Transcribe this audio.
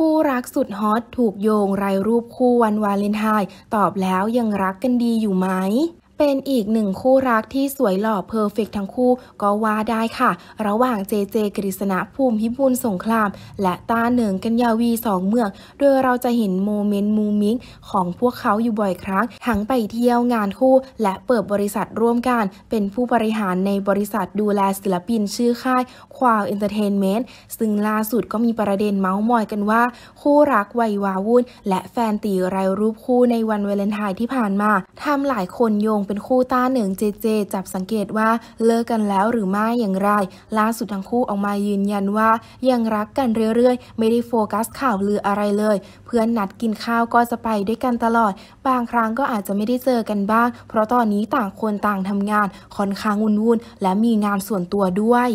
คู่รักสุดฮอตถูกโยงรายรูปคู่วันวาเลนไทน์ตอบแล้วยังรักกันดีอยู่ไหมเป็นอีกหนึ่งคู่รักที่สวยหล่อเพอร์เฟกทั้งคู่ก็ว่าได้ค่ะ ระหว่างเจเจกฤษณะภูมิพิบูลสงคราม และตาเหนิงกัญญาวีสองเมืองโดยเราจะเห็นโมเมนต์มูมิงของพวกเขาอยู่บ่อยครั้งทั้งไปเที่ยวงานคู่และเปิดบริษัทร่วมกันเป็นผู้บริหารในบริษัทดูแลศิลปินชื่อค่ายควาวเอนเตอร์เทนเมนต์ซึ่งล่าสุดก็มีประเด็นเมาส์มอยกันว่า คู่รักวัยวาวุ่นและแฟนตีรายรูปคู่ในวันวาเลนไทน์ที่ผ่านมาทำหลายคนโยงเป็น็นคู่ต้าเหนิงเจเจ จับสังเกตว่าเลิกกันแล้วหรือไม่อย่างไรล่าสุดทั้งคู่ออกมายืนยันว่า ยังรักกันเรื่อยๆไม่ได้โฟกัสข่าวลืออะไรเลย เพื่อนนัดกินข้าวก็จะไปด้วยกันตลอด บางครั้งก็อาจจะไม่ได้เจอกันบ้าง เพราะตอนนี้ต่างคนต่างทำงานค่อนข้างวุ่นวุ่นและมีงานส่วนตัวด้วย